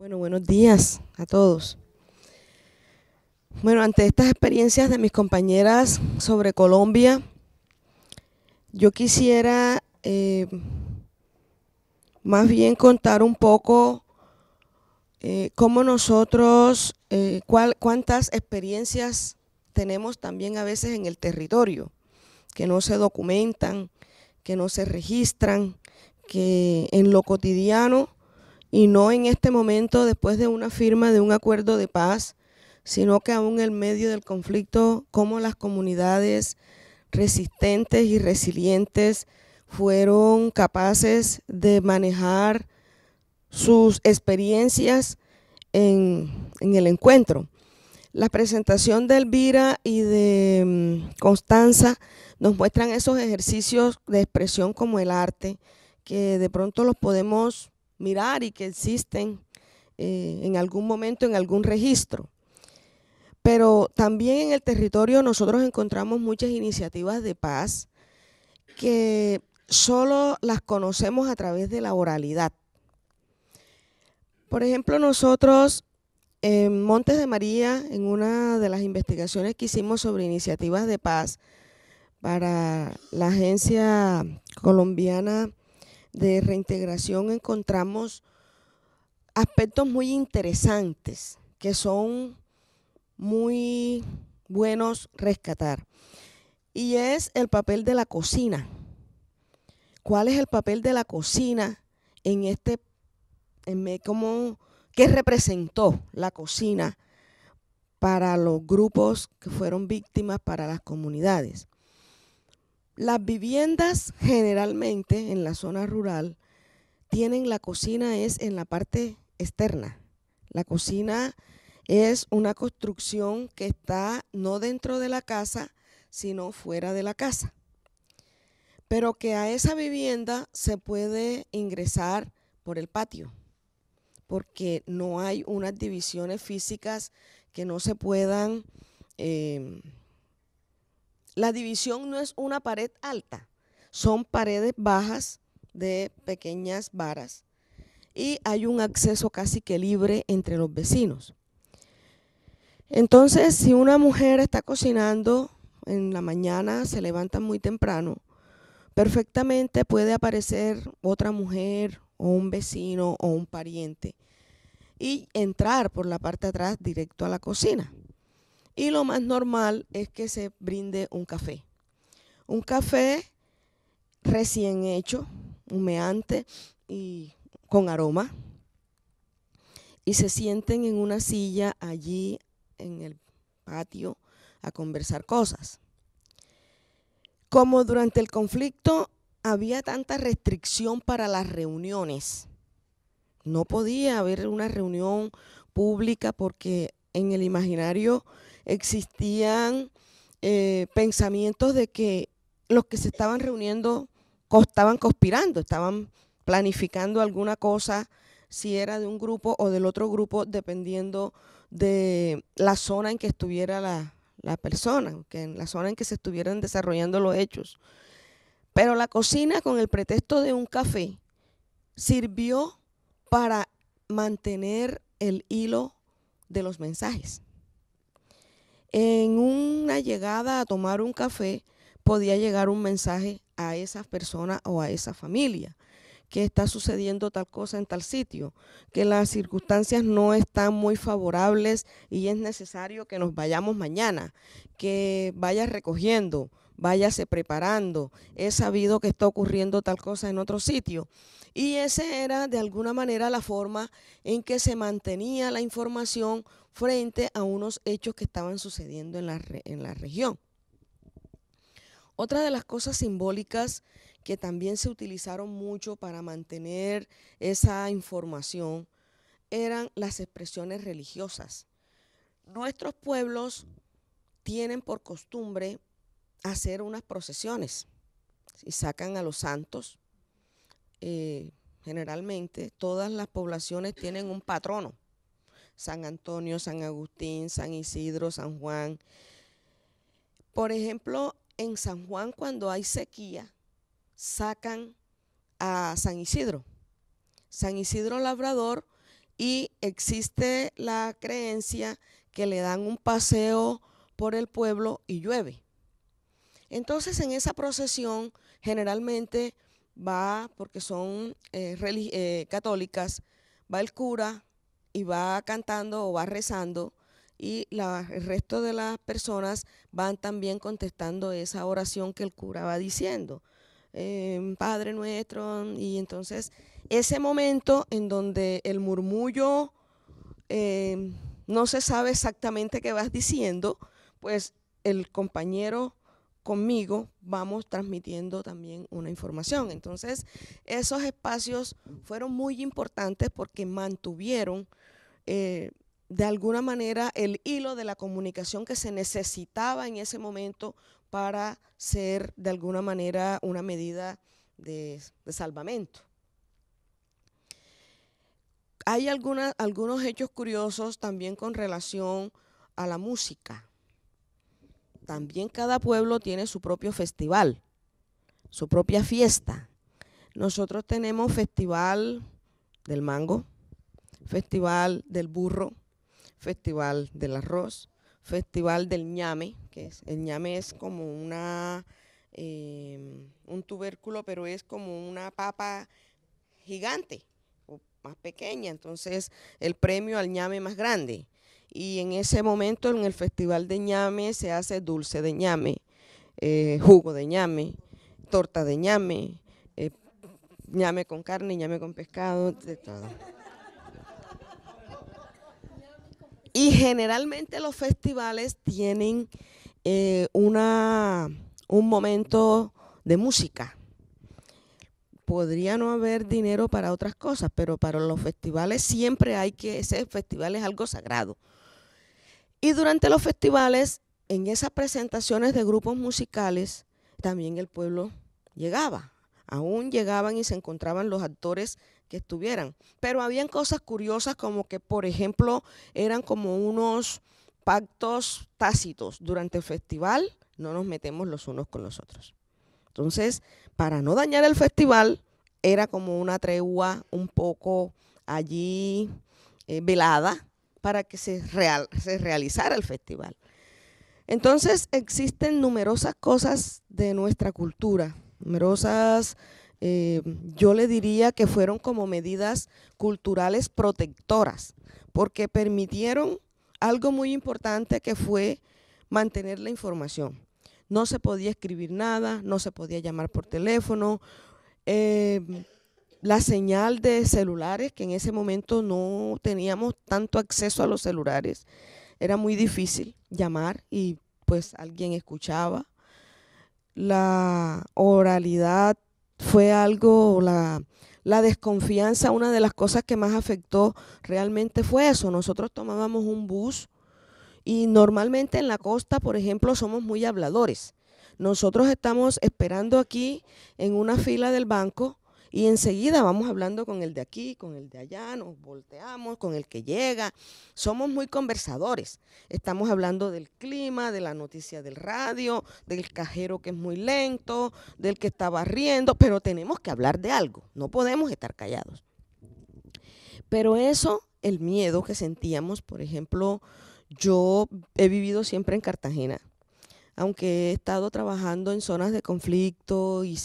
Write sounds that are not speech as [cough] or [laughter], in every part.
Bueno, buenos días a todos. Bueno, ante estas experiencias de mis compañeras sobre Colombia, yo quisiera eh, más bien contar un poco eh, cómo nosotros, eh, cuántas experiencias tenemos también a veces en el territorio, que no se documentan, que no se registran, que en lo cotidiano y no en este momento después de una firma de un acuerdo de paz, sino que aún en medio del conflicto, cómo las comunidades resistentes y resilientes fueron capaces de manejar sus experiencias en, en el encuentro. La presentación de Elvira y de mm, Constanza nos muestran esos ejercicios de expresión como el arte, que de pronto los podemos mirar y que existen eh, en algún momento en algún registro. Pero también en el territorio nosotros encontramos muchas iniciativas de paz que solo las conocemos a través de la oralidad. Por ejemplo, nosotros en Montes de María, en una de las investigaciones que hicimos sobre iniciativas de paz para la Agencia Colombiana de reintegración encontramos aspectos muy interesantes que son muy buenos rescatar. Y es el papel de la cocina. ¿Cuál es el papel de la cocina en este, en cómo, qué representó la cocina para los grupos que fueron víctimas, para las comunidades? Las viviendas generalmente en la zona rural tienen la cocina es en la parte externa. La cocina es una construcción que está no dentro de la casa, sino fuera de la casa. Pero que a esa vivienda se puede ingresar por el patio, porque no hay unas divisiones físicas que no se puedan eh, la división no es una pared alta, son paredes bajas de pequeñas varas y hay un acceso casi que libre entre los vecinos. Entonces, si una mujer está cocinando en la mañana, se levanta muy temprano, perfectamente puede aparecer otra mujer o un vecino o un pariente y entrar por la parte de atrás directo a la cocina. Y lo más normal es que se brinde un café. Un café recién hecho, humeante y con aroma. Y se sienten en una silla allí en el patio a conversar cosas. Como durante el conflicto había tanta restricción para las reuniones, no podía haber una reunión pública porque en el imaginario existían eh, pensamientos de que los que se estaban reuniendo estaban conspirando, estaban planificando alguna cosa, si era de un grupo o del otro grupo, dependiendo de la zona en que estuviera la, la persona, que en la zona en que se estuvieran desarrollando los hechos. Pero la cocina, con el pretexto de un café, sirvió para mantener el hilo de los mensajes en una llegada a tomar un café podía llegar un mensaje a esas personas o a esa familia que está sucediendo tal cosa en tal sitio, que las circunstancias no están muy favorables y es necesario que nos vayamos mañana, que vaya recogiendo, váyase preparando, he sabido que está ocurriendo tal cosa en otro sitio. Y esa era de alguna manera la forma en que se mantenía la información frente a unos hechos que estaban sucediendo en la, en la región. Otra de las cosas simbólicas que también se utilizaron mucho para mantener esa información eran las expresiones religiosas. Nuestros pueblos tienen por costumbre hacer unas procesiones y sacan a los santos. Eh, generalmente todas las poblaciones tienen un patrono. San Antonio, San Agustín, San Isidro, San Juan. Por ejemplo, en San Juan cuando hay sequía, sacan a San Isidro. San Isidro Labrador y existe la creencia que le dan un paseo por el pueblo y llueve. Entonces en esa procesión generalmente va, porque son eh, eh, católicas, va el cura y va cantando o va rezando y el resto de las personas van también contestando esa oración que el cura va diciendo. Em, Padre nuestro, y entonces ese momento en donde el murmullo em, no se sabe exactamente qué vas diciendo, pues el compañero conmigo vamos transmitiendo también una información. Entonces, esos espacios fueron muy importantes porque mantuvieron eh, de alguna manera el hilo de la comunicación que se necesitaba en ese momento para ser de alguna manera una medida de, salvamento. Hay algunos hechos curiosos también con relación a la música. También cada pueblo tiene su propio festival, su propia fiesta. Nosotros tenemos festival del mango, festival del burro, Festival del Arroz, Festival del Ñame, que es, el ñame es como una, em, un tubérculo, pero es como una papa gigante o más pequeña, entonces el premio al ñame más grande. Y en ese momento en el Festival de ñame se hace dulce de ñame, eh, jugo de ñame, torta de ñame, eh, ñame con carne, ñame con pescado, de todo. Y generalmente los festivales tienen eh, una, un momento de música. Podría no haber dinero para otras cosas, pero para los festivales siempre hay que, ese festival es algo sagrado. Y durante los festivales, en esas presentaciones de grupos musicales, también el pueblo llegaba Aún llegaban y se encontraban los actores que estuvieran. Pero habían cosas curiosas como que, por ejemplo, eran como unos pactos tácitos. Durante el festival no nos metemos los unos con los otros. Entonces, para no dañar el festival, era como una tregua un poco allí eh, velada para que se realizara el festival. Entonces existen numerosas cosas de nuestra cultura numerosas, eh, yo le diría que fueron como medidas culturales protectoras, porque permitieron algo muy importante que fue mantener la información. No se podía escribir nada, no se podía llamar por teléfono. Em, la señal de celulares, que en ese momento no teníamos tanto acceso a los celulares, era muy difícil llamar y pues alguien escuchaba la oralidad fue algo, la, la desconfianza, una de las cosas que más afectó realmente fue eso. Nosotros tomábamos un bus y normalmente en la costa, por ejemplo, somos muy habladores. Nosotros estamos esperando aquí en una fila del banco y enseguida vamos hablando con el de aquí, con el de allá, nos volteamos, con el que llega. Somos muy conversadores. Estamos hablando del clima, de la noticia del radio, del cajero que es muy lento, del que estaba riendo, pero tenemos que hablar de algo. No podemos estar callados. Pero eso, el miedo que sentíamos, por ejemplo, yo he vivido siempre en Cartagena aunque he estado trabajando en zonas de conflicto y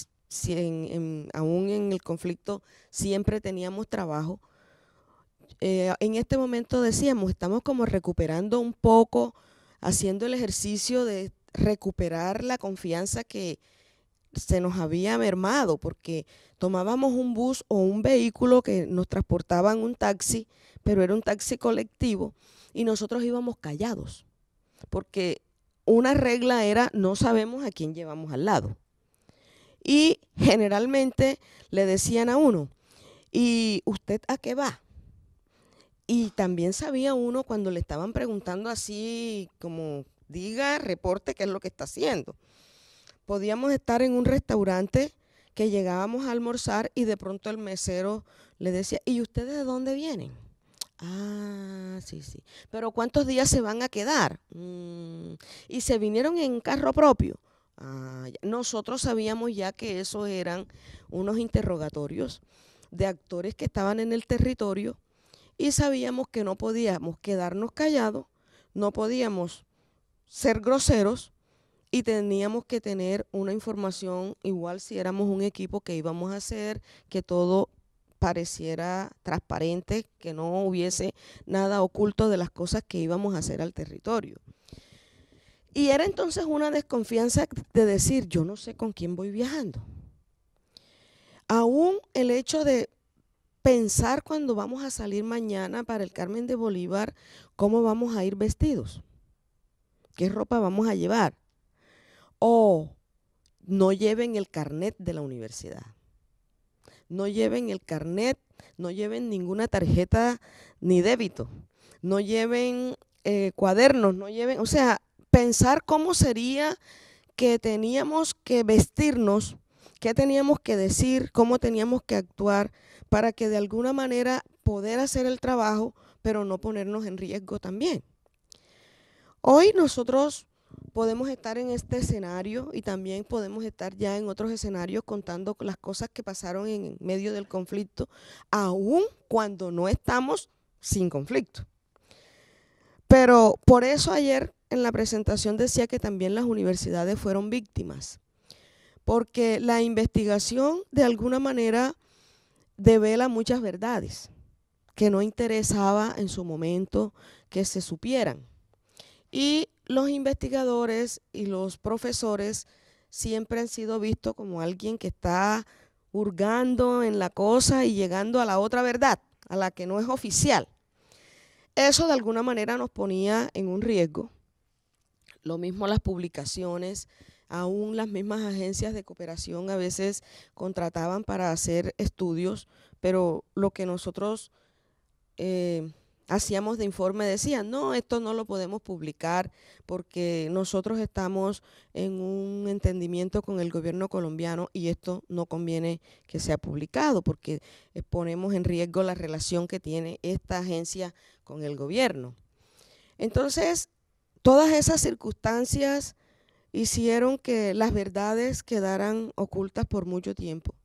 en, aún en el conflicto siempre teníamos trabajo. Eh, en este momento decíamos, estamos como recuperando un poco, haciendo el ejercicio de recuperar la confianza que se nos había mermado, porque tomábamos un bus o un vehículo que nos transportaba en un taxi, pero era un taxi colectivo, y nosotros íbamos callados, porque una regla era no sabemos a quién llevamos al lado. Y generalmente le decían a uno, ¿y usted a qué va? Y también sabía uno cuando le estaban preguntando así, como diga, reporte qué es lo que está haciendo. Podíamos estar en un restaurante que llegábamos a almorzar y de pronto el mesero le decía, ¿y ustedes de dónde vienen? Ah, sí, sí. Pero ¿cuántos días se van a quedar? Mm, y se vinieron en carro propio. Ah, nosotros sabíamos ya que esos eran unos interrogatorios de actores que estaban en el territorio y sabíamos que no podíamos quedarnos callados, no podíamos ser groseros y teníamos que tener una información igual si éramos un equipo que íbamos a hacer, que todo pareciera transparente, que no hubiese nada oculto de las cosas que íbamos a hacer al territorio. Y era entonces una desconfianza de decir, yo no sé con quién voy viajando. Aún el hecho de pensar cuando vamos a salir mañana para el Carmen de Bolívar, cómo vamos a ir vestidos, qué ropa vamos a llevar. O no lleven el carnet de la universidad, no lleven el carnet, no lleven ninguna tarjeta ni débito, no lleven eh, cuadernos, no lleven, o sea, pensar cómo sería que teníamos que vestirnos, qué teníamos que decir, cómo teníamos que actuar para que de alguna manera poder hacer el trabajo, pero no ponernos en riesgo también. Hoy nosotros podemos estar en este escenario y también podemos estar ya en otros escenarios contando las cosas que pasaron en medio del conflicto, aun cuando no estamos sin conflicto. Pero por eso ayer en la presentación decía que también las universidades fueron víctimas, porque la investigación de alguna manera devela muchas verdades que no interesaba en su momento que se supieran. Y los investigadores y los profesores siempre han sido vistos como alguien que está hurgando en la cosa y llegando a la otra verdad, a la que no es oficial. Eso de alguna manera nos ponía en un riesgo lo mismo las publicaciones, aún las mismas agencias de cooperación a veces contrataban para hacer estudios, pero lo que nosotros eh, hacíamos de informe decían, no, esto no lo podemos publicar porque nosotros estamos en un entendimiento con el gobierno colombiano y esto no conviene que sea publicado porque eh, ponemos en riesgo la relación que tiene esta agencia con el gobierno. Entonces, Todas esas circunstancias hicieron que las verdades quedaran ocultas por mucho tiempo.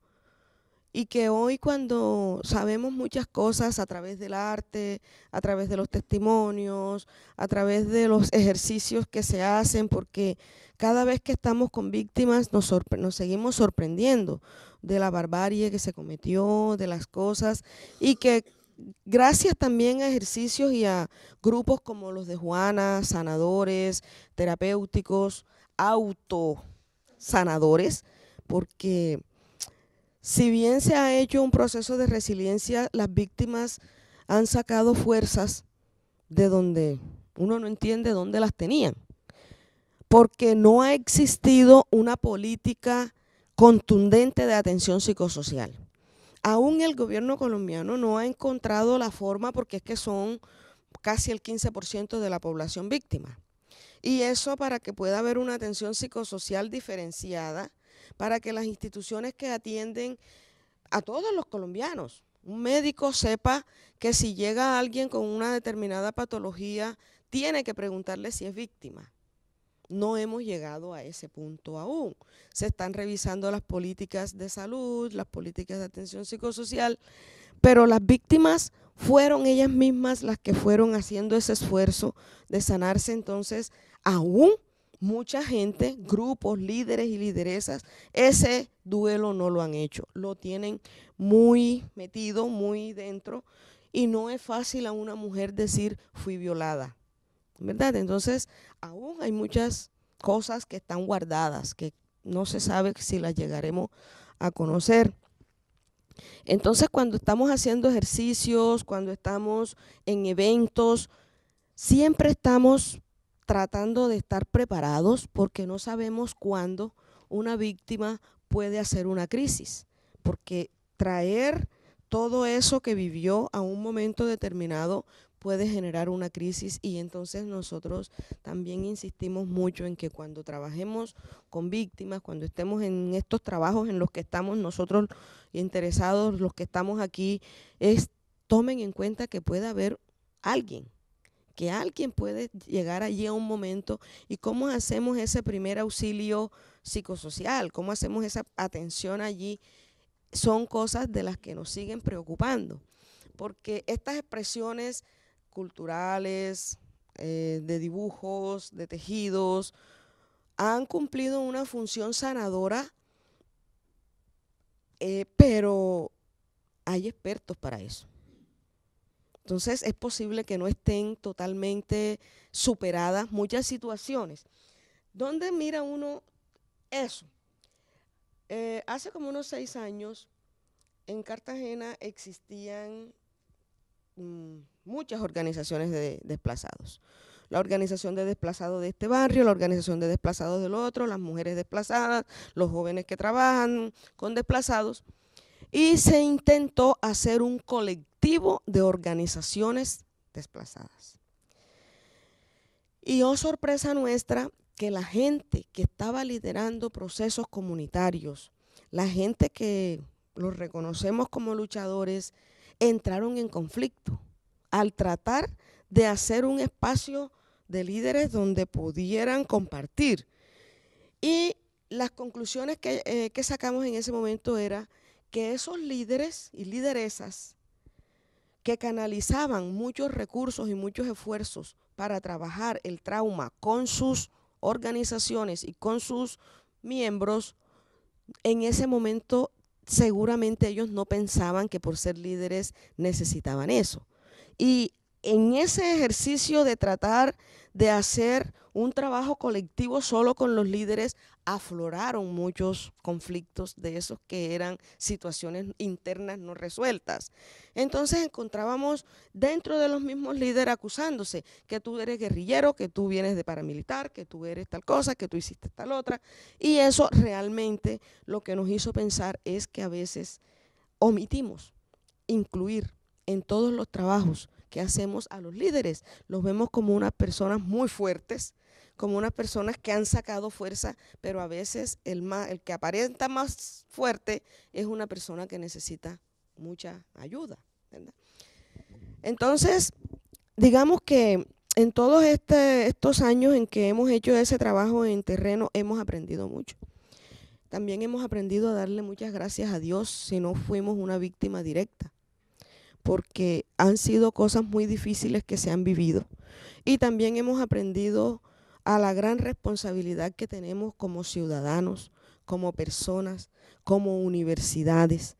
Y que hoy cuando sabemos muchas cosas a través del arte, a través de los testimonios, a través de los ejercicios que se hacen, porque cada vez que estamos con víctimas nos, nos seguimos sorprendiendo de la barbarie que se cometió, de las cosas, y que gracias también a ejercicios y a grupos como los de Juana, sanadores, terapéuticos, autosanadores, porque si bien se ha hecho un proceso de resiliencia, las víctimas han sacado fuerzas de donde uno no entiende dónde las tenían, porque no ha existido una política contundente de atención psicosocial. Aún el gobierno colombiano no ha encontrado la forma porque es que son casi el 15% de la población víctima. Y eso para que pueda haber una atención psicosocial diferenciada, para que las instituciones que atienden a todos los colombianos, un médico sepa que si llega alguien con una determinada patología, tiene que preguntarle si es víctima. No hemos llegado a ese punto aún. Se están revisando las políticas de salud, las políticas de atención psicosocial, pero las víctimas fueron ellas mismas las que fueron haciendo ese esfuerzo de sanarse. Entonces, aún mucha gente, grupos, líderes y lideresas, ese duelo no lo han hecho. Lo tienen muy metido, muy dentro. Y no es fácil a una mujer decir fui violada. ¿verdad? Entonces, aún hay muchas cosas que están guardadas, que no se sabe si las llegaremos a conocer. Entonces, cuando estamos haciendo ejercicios, cuando estamos en eventos, siempre estamos tratando de estar preparados porque no sabemos cuándo una víctima puede hacer una crisis, porque traer todo eso que vivió a un momento determinado puede generar una crisis y entonces nosotros también insistimos mucho en que cuando trabajemos con víctimas, cuando estemos en estos trabajos en los que estamos nosotros interesados, los que estamos aquí, es tomen en cuenta que puede haber alguien, que alguien puede llegar allí a un momento y cómo hacemos ese primer auxilio psicosocial, cómo hacemos esa atención allí, son cosas de las que nos siguen preocupando, porque estas expresiones culturales, eh, de dibujos, de tejidos, han cumplido una función sanadora, eh, pero hay expertos para eso. Entonces es posible que no estén totalmente superadas muchas situaciones. ¿Dónde mira uno eso? Eh, hace como unos seis años en Cartagena existían Mm, muchas organizaciones de desplazados. La organización de desplazados de este barrio, la organización de desplazados del otro, las mujeres desplazadas, los jóvenes que trabajan con desplazados. Y se intentó hacer un colectivo de organizaciones desplazadas. Y oh sorpresa nuestra, que la gente que estaba liderando procesos comunitarios, la gente que los reconocemos como luchadores, entraron en conflicto al tratar de hacer un espacio de líderes donde pudieran compartir. Y las conclusiones eh, que, sacamos en ese momento era que esos líderes y lideresas que canalizaban muchos recursos y muchos esfuerzos para trabajar el trauma con sus organizaciones y con sus miembros, en ese momento seguramente ellos no pensaban que por ser líderes necesitaban eso. Y en ese ejercicio de tratar de hacer un trabajo colectivo solo con los líderes, afloraron muchos conflictos de esos que eran situaciones internas no resueltas. Entonces encontrábamos dentro de los mismos líderes acusándose que tú eres guerrillero, que tú vienes de paramilitar, que tú eres tal cosa, que tú hiciste tal otra. Y eso realmente lo que nos hizo pensar es que a veces omitimos incluir en todos los trabajos ¿qué hacemos a los líderes? Los vemos como unas personas muy fuertes, como unas personas que han sacado fuerza, pero a veces el, el que aparenta más fuerte es una persona que necesita mucha ayuda. Entonces, digamos que en todos este, estos años en que hemos hecho ese trabajo en terreno, hemos aprendido mucho. También hemos aprendido a darle muchas gracias a Dios si no fuimos una víctima directa porque han sido cosas muy difíciles que se han vivido. Y también hemos aprendido a la gran responsabilidad que tenemos como ciudadanos, como personas, como universidades,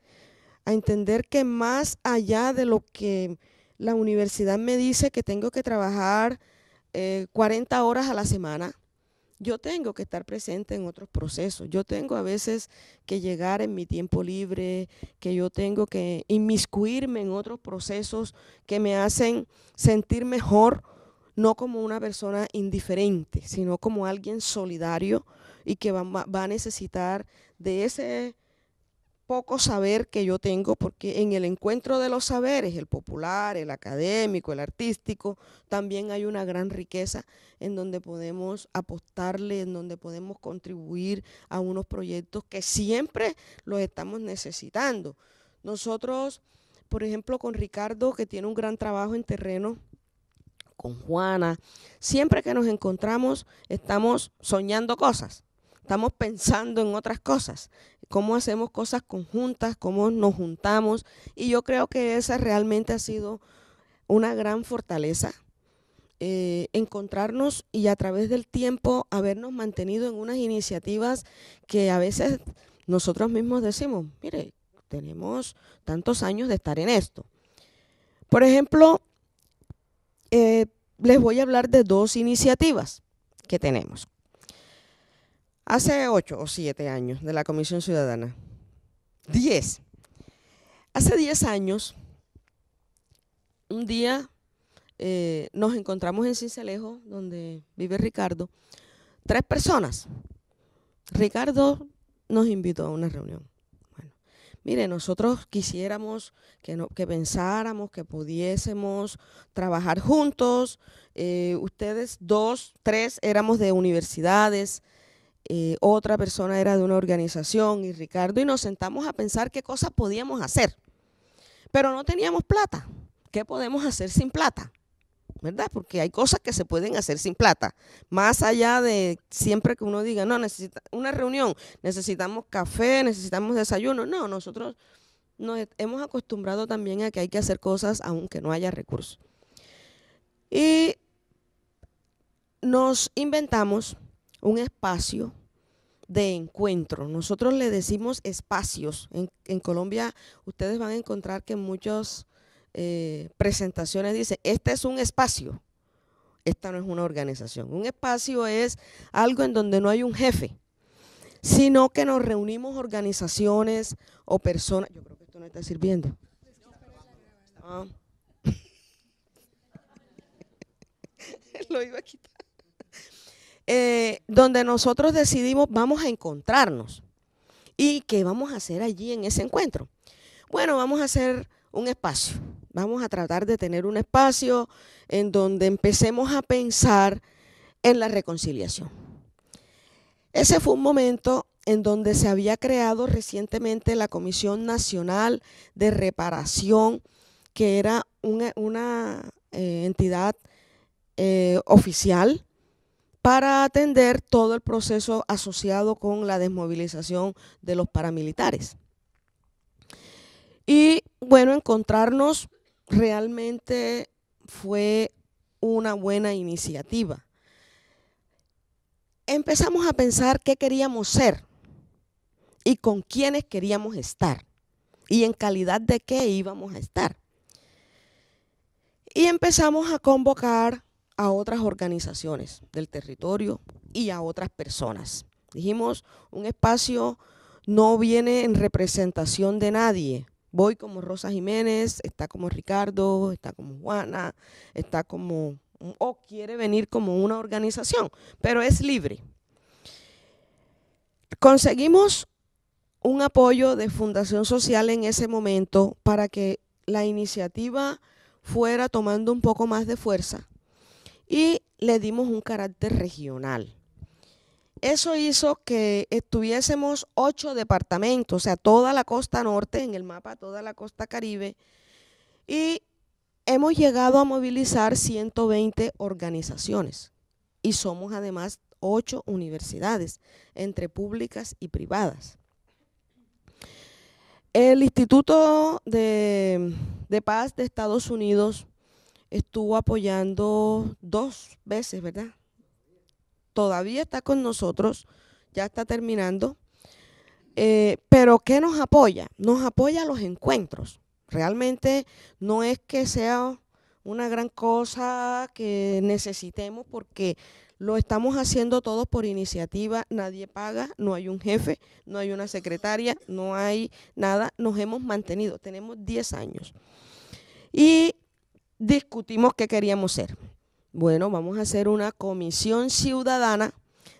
a entender que más allá de lo que la universidad me dice que tengo que trabajar 40 eh, horas a la semana, yo tengo que estar presente en otros procesos. Yo tengo a veces que llegar en mi tiempo libre, que yo tengo que inmiscuirme en otros procesos que me hacen sentir mejor, no como una persona indiferente, sino como alguien solidario y que va, va a necesitar de ese poco saber que yo tengo, porque en el encuentro de los saberes, el popular, el académico, el artístico, también hay una gran riqueza en donde podemos apostarle, en donde podemos contribuir a unos proyectos que siempre los estamos necesitando. Nosotros, por ejemplo, con Ricardo, que tiene un gran trabajo en terreno, con Juana, siempre que nos encontramos estamos soñando cosas, estamos pensando en otras cosas cómo hacemos cosas conjuntas, cómo nos juntamos. Y yo creo que esa realmente ha sido una gran fortaleza. Eh, encontrarnos y a través del tiempo habernos mantenido en unas iniciativas que a veces nosotros mismos decimos, mire, tenemos tantos años de estar en esto. Por ejemplo, eh, les voy a hablar de dos iniciativas que tenemos. Hace ocho o siete años de la Comisión Ciudadana. Diez. Hace diez años, un día eh, nos encontramos en Cincelejo, donde vive Ricardo, tres personas. Ricardo nos invitó a una reunión. Bueno, mire, nosotros quisiéramos que, que pensáramos, que pudiésemos trabajar juntos. Eh, ustedes dos, tres éramos de universidades, eh, otra persona era de una organización y Ricardo y nos sentamos a pensar qué cosas podíamos hacer. Pero no teníamos plata. ¿Qué podemos hacer sin plata? ¿Verdad? Porque hay cosas que se pueden hacer sin plata. Más allá de siempre que uno diga, no, necesita una reunión, necesitamos café, necesitamos desayuno. No, nosotros nos e-, hemos acostumbrado también a que hay que hacer cosas aunque no haya recursos. Y nos inventamos un espacio de encuentro. Nosotros le decimos espacios. En, Colombia ustedes van a encontrar que en muchas eh, presentaciones dice, este es un espacio. Esta no es una organización. Un espacio es algo en donde no hay un jefe, sino que nos reunimos organizaciones o personas. Yo creo que esto no está sirviendo. [laughs] Ah. [laughs] Lo iba a quitar. Eh, donde nosotros decidimos vamos a encontrarnos. ¿Y qué vamos a hacer allí en ese encuentro? Bueno, vamos a hacer un espacio. Vamos a tratar de tener un espacio en donde empecemos a pensar en la reconciliación. Ese fue un momento en donde se había creado recientemente la Comisión Nacional de Reparación, que era una, eh, entidad eh, oficial para atender todo el proceso asociado con la desmovilización de los paramilitares. Y bueno, encontrarnos realmente fue una buena iniciativa. Empezamos a pensar qué queríamos ser y con quiénes queríamos estar y en calidad de qué íbamos a estar. Y empezamos a convocar a otras organizaciones del territorio y a otras personas. Dijimos, un espacio no viene en representación de nadie. Voy como Rosa Jiménez, está como Ricardo, está como Juana, está como, o quiere venir como una organización, pero es libre. Conseguimos un apoyo de Fundación Social en ese momento para que la iniciativa fuera tomando un poco más de fuerza y le dimos un carácter regional. Eso hizo que estuviésemos ocho departamentos, o sea, toda la costa norte en el mapa, toda la costa caribe, y hemos llegado a movilizar 120 organizaciones y somos además ocho universidades, entre públicas y privadas. El Instituto de, de Paz de Estados Unidos estuvo apoyando dos veces, ¿verdad? Todavía está con nosotros, ya está terminando. Eh, pero ¿qué nos apoya? Nos apoya los encuentros. Realmente no es que sea una gran cosa que necesitemos porque lo estamos haciendo todos por iniciativa, nadie paga, no hay un jefe, no hay una secretaria, no hay nada, nos hemos mantenido, tenemos 10 años. Y discutimos qué queríamos ser. Bueno, vamos a hacer una comisión ciudadana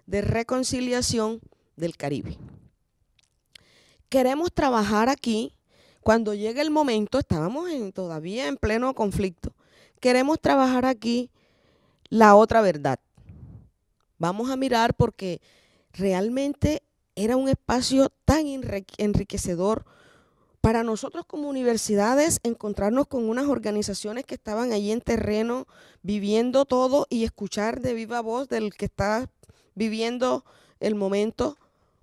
de reconciliación del Caribe. Queremos trabajar aquí, cuando llegue el momento, estábamos todavía en pleno conflicto, queremos trabajar aquí la otra verdad. Vamos a mirar porque realmente era un espacio tan enriquecedor para nosotros como universidades encontrarnos con unas organizaciones que estaban allí en terreno viviendo todo y escuchar de viva voz del que está viviendo el momento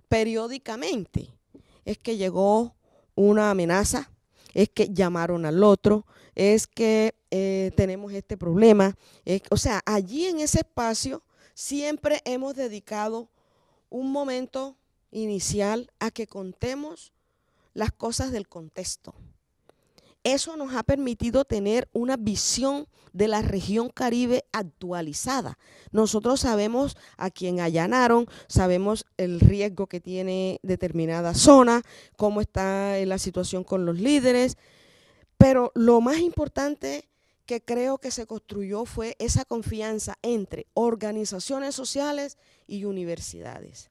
periódicamente. Es que llegó una amenaza, es que llamaron al otro, es que eh, tenemos este problema. o sea, allí en ese espacio siempre hemos dedicado un momento inicial a que contemos las cosas del contexto. Eso nos ha permitido tener una visión de la región caribe actualizada. Nosotros sabemos a quién allanaron, sabemos el riesgo que tiene determinada zona, cómo está eh, la situación con los líderes, pero lo más importante que creo que se construyó fue esa confianza entre organizaciones sociales y universidades.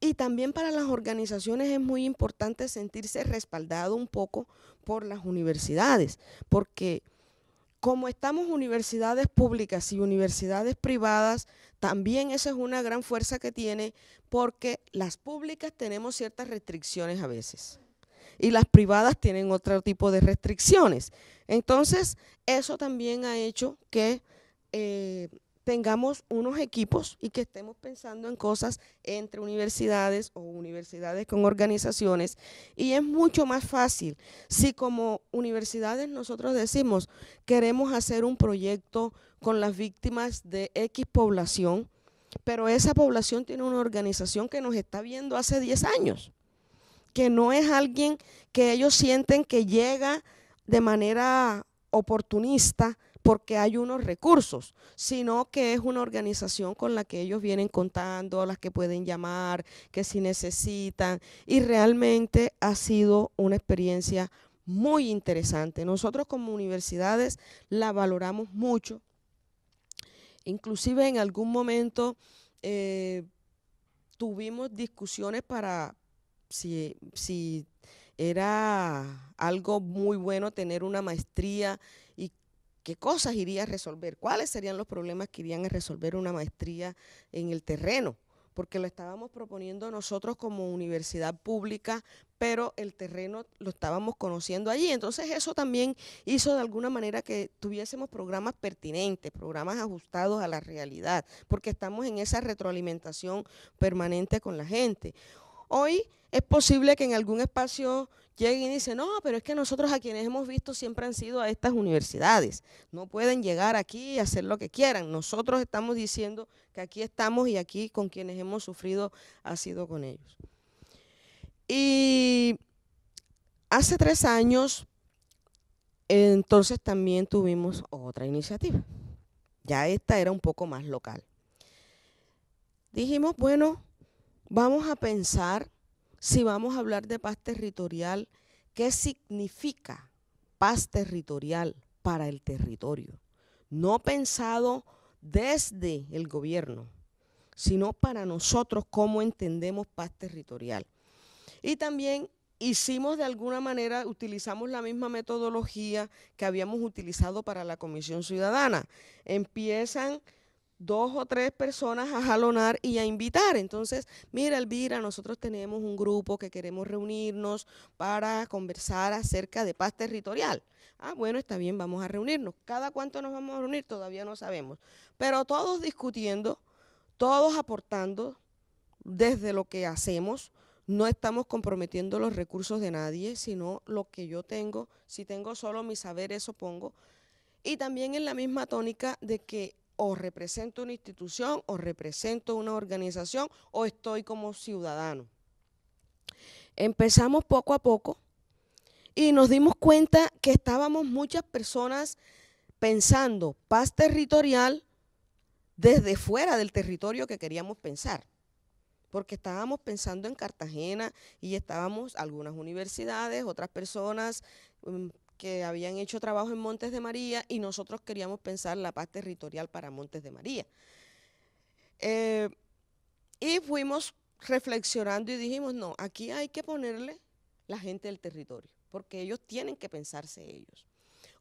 Y también para las organizaciones es muy importante sentirse respaldado un poco por las universidades, porque como estamos universidades públicas y universidades privadas, también esa es una gran fuerza que tiene, porque las públicas tenemos ciertas restricciones a veces y las privadas tienen otro tipo de restricciones. Entonces, eso también ha hecho que eh, tengamos unos equipos y que estemos pensando en cosas entre universidades o universidades con organizaciones. Y es mucho más fácil si como universidades nosotros decimos, queremos hacer un proyecto con las víctimas de X población, pero esa población tiene una organización que nos está viendo hace 10 años, que no es alguien que ellos sienten que llega de manera oportunista porque hay unos recursos, sino que es una organización con la que ellos vienen contando, las que pueden llamar, que si necesitan, y realmente ha sido una experiencia muy interesante. Nosotros como universidades la valoramos mucho. Inclusive en algún momento eh, tuvimos discusiones para si, si era algo muy bueno tener una maestría y ¿Qué cosas iría a resolver? ¿Cuáles serían los problemas que irían a resolver una maestría en el terreno? Porque lo estábamos proponiendo nosotros como universidad pública, pero el terreno lo estábamos conociendo allí. Entonces eso también hizo de alguna manera que tuviésemos programas pertinentes, programas ajustados a la realidad, porque estamos en esa retroalimentación permanente con la gente. Hoy es posible que en algún espacio lleguen y dicen, no, pero es que nosotros a quienes hemos visto siempre han sido a estas universidades. No pueden llegar aquí y hacer lo que quieran. Nosotros estamos diciendo que aquí estamos y aquí con quienes hemos sufrido ha sido con ellos. Y hace tres años, entonces también tuvimos otra iniciativa. Ya esta era un poco más local. Dijimos, bueno, vamos a pensar si vamos a hablar de paz territorial, ¿qué significa paz territorial para el territorio? No pensado desde el gobierno, sino para nosotros cómo entendemos paz territorial. Y también hicimos de alguna manera, utilizamos la misma metodología que habíamos utilizado para la Comisión Ciudadana. Empiezan dos o tres personas a jalonar y a invitar. Entonces, mira, Elvira, nosotros tenemos un grupo que queremos reunirnos para conversar acerca de paz territorial. Ah, bueno, está bien, vamos a reunirnos. ¿Cada cuánto nos vamos a reunir? Todavía no sabemos. Pero todos discutiendo, todos aportando desde lo que hacemos. No estamos comprometiendo los recursos de nadie, sino lo que yo tengo. Si tengo solo mi saber, eso pongo. Y también en la misma tónica de que o represento una institución o represento una organización o estoy como ciudadano. Empezamos poco a poco y nos dimos cuenta que estábamos muchas personas pensando paz territorial desde fuera del territorio que queríamos pensar, porque estábamos pensando en Cartagena y estábamos algunas universidades, otras personas mm, que habían hecho trabajo en Montes de María y nosotros queríamos pensar la paz territorial para Montes de María. Eh, y fuimos reflexionando y dijimos, no, aquí hay que ponerle la gente del territorio, porque ellos tienen que pensarse ellos.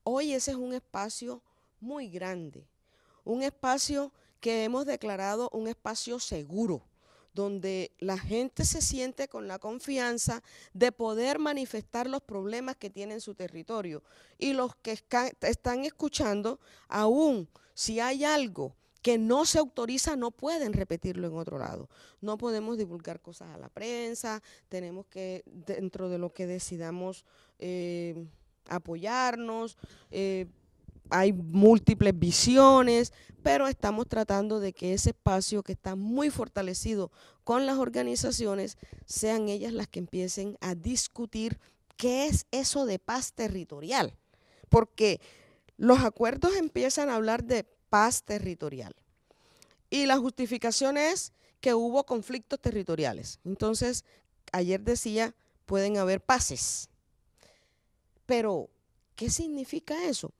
Hoy ese es un espacio muy grande, un espacio que hemos declarado un espacio seguro donde la gente se siente con la confianza de poder manifestar los problemas que tiene en su territorio. Y los que están escuchando, aún si hay algo que no se autoriza, no pueden repetirlo en otro lado. No podemos divulgar cosas a la prensa, tenemos que, dentro de lo que decidamos, eh, apoyarnos. Eh, hay múltiples visiones, pero estamos tratando de que ese espacio que está muy fortalecido con las organizaciones, sean ellas las que empiecen a discutir qué es eso de paz territorial. Porque los acuerdos empiezan a hablar de paz territorial. Y la justificación es que hubo conflictos territoriales. Entonces, ayer decía, pueden haber pases. Pero, ¿qué significa eso?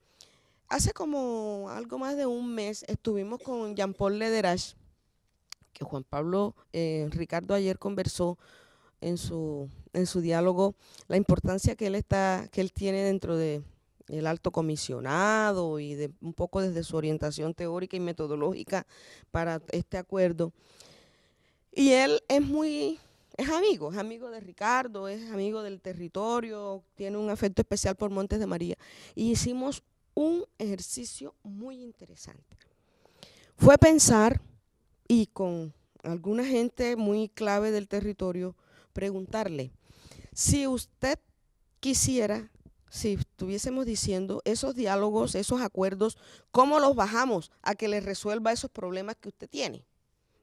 hace como algo más de un mes estuvimos con Jean-Paul Lederach, que Juan Pablo eh, Ricardo ayer conversó en su, en su diálogo, la importancia que él, está, que él tiene dentro de el alto comisionado y de, un poco desde su orientación teórica y metodológica para este acuerdo. Y él es muy, es amigo, es amigo de Ricardo, es amigo del territorio, tiene un afecto especial por Montes de María. Y hicimos un ejercicio muy interesante. Fue pensar y con alguna gente muy clave del territorio preguntarle, si usted quisiera, si estuviésemos diciendo esos diálogos, esos acuerdos, ¿cómo los bajamos a que les resuelva esos problemas que usted tiene?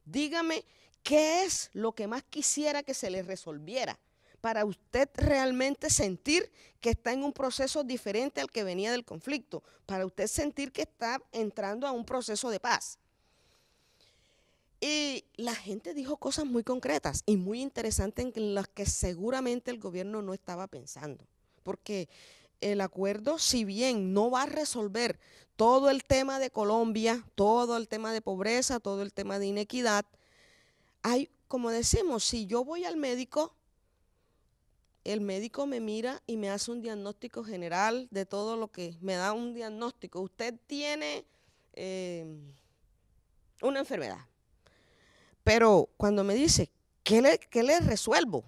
Dígame qué es lo que más quisiera que se les resolviera para usted realmente sentir que está en un proceso diferente al que venía del conflicto, para usted sentir que está entrando a un proceso de paz. Y la gente dijo cosas muy concretas y muy interesantes en las que seguramente el gobierno no estaba pensando, porque el acuerdo, si bien no va a resolver todo el tema de Colombia, todo el tema de pobreza, todo el tema de inequidad, hay, como decimos, si yo voy al médico el médico me mira y me hace un diagnóstico general de todo lo que me da un diagnóstico. Usted tiene em, una enfermedad. Pero cuando me dice, ¿qué le, ¿qué le resuelvo?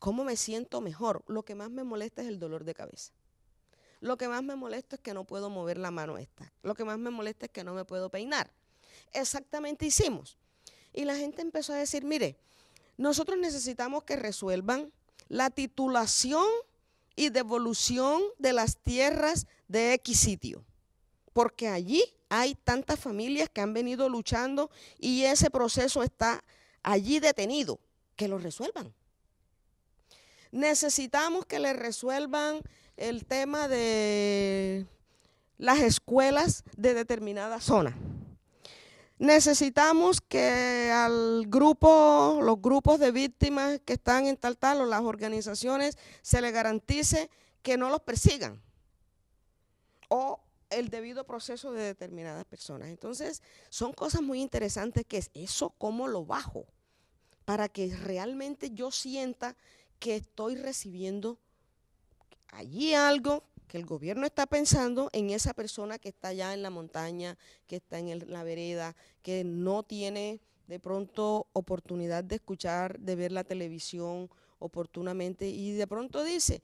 ¿Cómo me siento mejor? Lo que más me molesta es el dolor de cabeza. Lo que más me molesta es que no puedo mover la mano esta. Lo que más me molesta es que no me puedo peinar. Exactamente hicimos. Y la gente empezó a decir, mire, nosotros necesitamos que resuelvan la titulación y devolución de las tierras de X sitio, porque allí hay tantas familias que han venido luchando y ese proceso está allí detenido, que lo resuelvan. Necesitamos que le resuelvan el tema de las escuelas de determinada zona. Necesitamos que al grupo, los grupos de víctimas que están en tal tal o las organizaciones se les garantice que no los persigan o el debido proceso de determinadas personas. Entonces, son cosas muy interesantes que es eso cómo lo bajo para que realmente yo sienta que estoy recibiendo allí algo que el gobierno está pensando en esa persona que está allá en la montaña, que está en la vereda, que no tiene de pronto oportunidad de escuchar, de ver la televisión oportunamente y de pronto dice,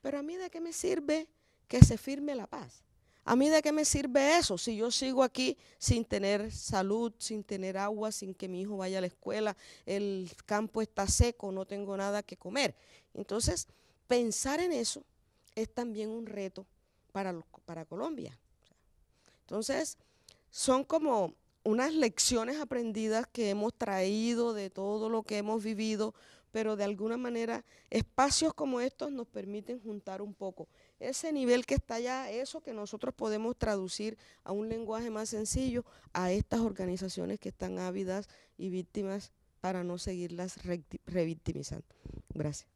pero a mí de qué me sirve que se firme la paz. ¿A mí de qué me sirve eso si yo sigo aquí sin tener salud, sin tener agua, sin que mi hijo vaya a la escuela, el campo está seco, no tengo nada que comer? Entonces, pensar en eso es también un reto para, para Colombia. Entonces, son como unas lecciones aprendidas que hemos traído de todo lo que hemos vivido, pero de alguna manera espacios como estos nos permiten juntar un poco ese nivel que está allá, eso que nosotros podemos traducir a un lenguaje más sencillo a estas organizaciones que están ávidas y víctimas para no seguirlas revictimizando. Gracias.